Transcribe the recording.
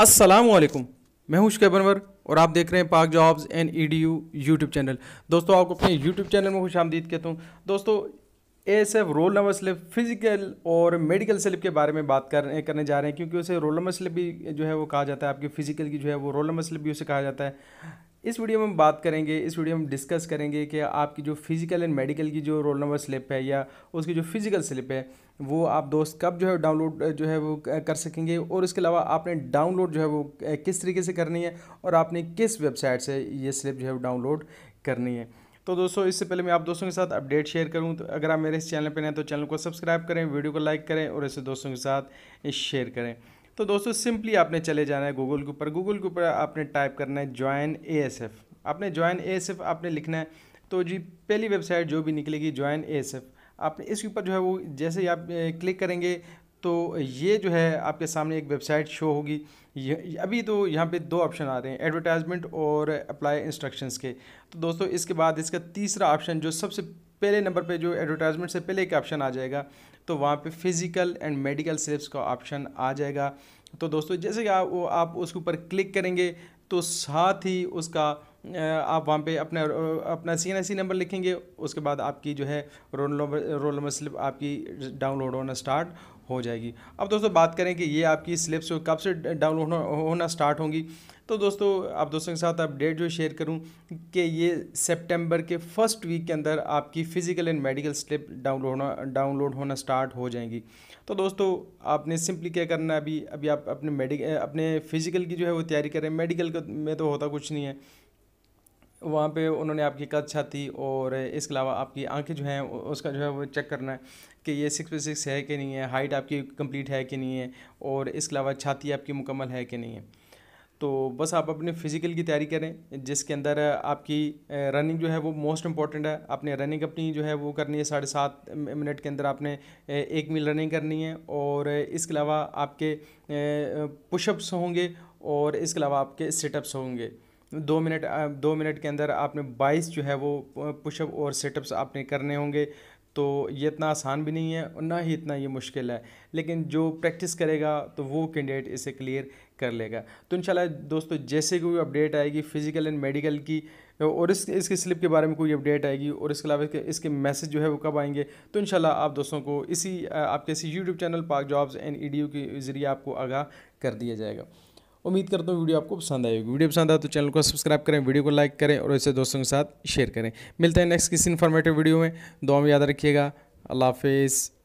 वालेकुम मैं हूं शुब अनवर और आप देख रहे हैं Pak jobs and E D U YouTube channel दोस्तों आपको अपने यूट्यूब चैनल में खुश आमदीद कहता हूं दोस्तों S F roll number slip physical और मेडिकल स्लिप के बारे में बात कर करने जा रहे हैं क्योंकि उसे रोल नंबर स्लिप भी जो है वो कहा जाता है आपकी फ़िज़िकल की जो है वो रोल नंबर स्लिप भी उसे कहा जाता है इस वीडियो में हम बात करेंगे इस वीडियो में हम डिस्कस करेंगे कि आपकी जो फिज़िकल एंड मेडिकल की जो रोल नंबर स्लिप है या उसकी जो फिज़िकल स्लिप है वो आप दोस्त कब जो है डाउनलोड जो है वो कर सकेंगे और इसके अलावा आपने डाउनलोड जो है वो किस तरीके से करनी है और आपने किस वेबसाइट से ये स्लिप जो है डाउनलोड करनी है तो दोस्तों इससे पहले मैं आप दोस्तों के साथ अपडेट शेयर करूं तो अगर आप मेरे इस चैनल पर नए तो चैनल को सब्सक्राइब करें वीडियो को लाइक करें और इसे दोस्तों के साथ शेयर करें तो दोस्तों सिंपली आपने चले जाना है गूगल के ऊपर गूगल के ऊपर आपने टाइप करना है ज्वाइन ए एस एफ आपने ज्वाइन ए एस एफ आपने लिखना है तो जी पहली वेबसाइट जो भी निकलेगी ज्वाइन ए एस एफ आपने इसके ऊपर जो है वो जैसे ही आप क्लिक करेंगे तो ये जो है आपके सामने एक वेबसाइट शो होगी अभी तो यहाँ पे दो ऑप्शन आ रहे हैं एडवर्टाइजमेंट और अप्लाई इंस्ट्रक्शंस के तो दोस्तों इसके बाद इसका तीसरा ऑप्शन जो सबसे पहले नंबर पे जो एडवर्टाइजमेंट से पहले एक ऑप्शन आ जाएगा तो वहाँ पे फिज़िकल एंड मेडिकल सेल्स का ऑप्शन आ जाएगा तो दोस्तों जैसे कि आप वो आप उसके ऊपर क्लिक करेंगे तो साथ ही उसका आप वहाँ पे अपना अपना सी एन नंबर लिखेंगे उसके बाद आपकी जो है roll number roll number slip आपकी डाउनलोड होना स्टार्ट हो जाएगी अब दोस्तों बात करें कि ये आपकी स्लिप्स कब से डाउनलोड होना स्टार्ट होंगी तो दोस्तों आप दोस्तों के साथ अपडेट जो शेयर करूं कि ये सितंबर के फर्स्ट वीक के अंदर आपकी physical and medical slip download होना डाउनलोड होना स्टार्ट हो जाएंगी तो दोस्तों आपने सिंपली क्या करना है अभी अभी आप अपने मेडिक अपने फ़िज़िकल की जो है वो तैयारी करें मेडिकल में तो होता कुछ नहीं है वहाँ पे उन्होंने आपकी कद छाती और इसके अलावा आपकी आंखें जो हैं उसका जो है वो चेक करना है कि ये सिक्स पे सिक्स है कि नहीं है हाइट आपकी कंप्लीट है कि नहीं है और इसके अलावा छाती आपकी मुकम्मल है कि नहीं है तो बस आप अपने फ़िज़िकल की तैयारी करें जिसके अंदर आपकी रनिंग जो है वो मोस्ट इंपॉर्टेंट है आपने रनिंग अपनी जो है वो करनी है साढ़े सात मिनट के अंदर आपने एक मील रनिंग करनी है और इसके अलावा आपके पुशअप्स होंगे और इसके अलावा आपके सिटअप्स होंगे दो मिनट दो मिनट के अंदर आपने बाईस जो है वो पुशअप और सेटअप्स आपने करने होंगे तो ये इतना आसान भी नहीं है और ना ही इतना ये मुश्किल है लेकिन जो प्रैक्टिस करेगा तो वो कैंडिडेट इसे क्लियर कर लेगा तो इन दोस्तों जैसे कोई अपडेट आएगी फ़िज़िकल एंड मेडिकल की और इस इसके स्लिप के बारे में कोई अपडेट आएगी और इसके अलावा इसके, इसके मैसेज जो है वो कब आएंगे तो इन आप दोस्तों को इसी आपके इसी YouTube channel Pak jobs and E की ज़रिए आपको आगाह कर दिया जाएगा उम्मीद करता हूँ वीडियो आपको पसंद आएगी वीडियो पसंद आए तो चैनल को सब्सक्राइब करें वीडियो को लाइक करें और इसे दोस्तों के साथ शेयर करें मिलते हैं नेक्स्ट किसी इन्फॉर्मेटिव वीडियो में दो याद रखिएगा अल्लाह हाफिज़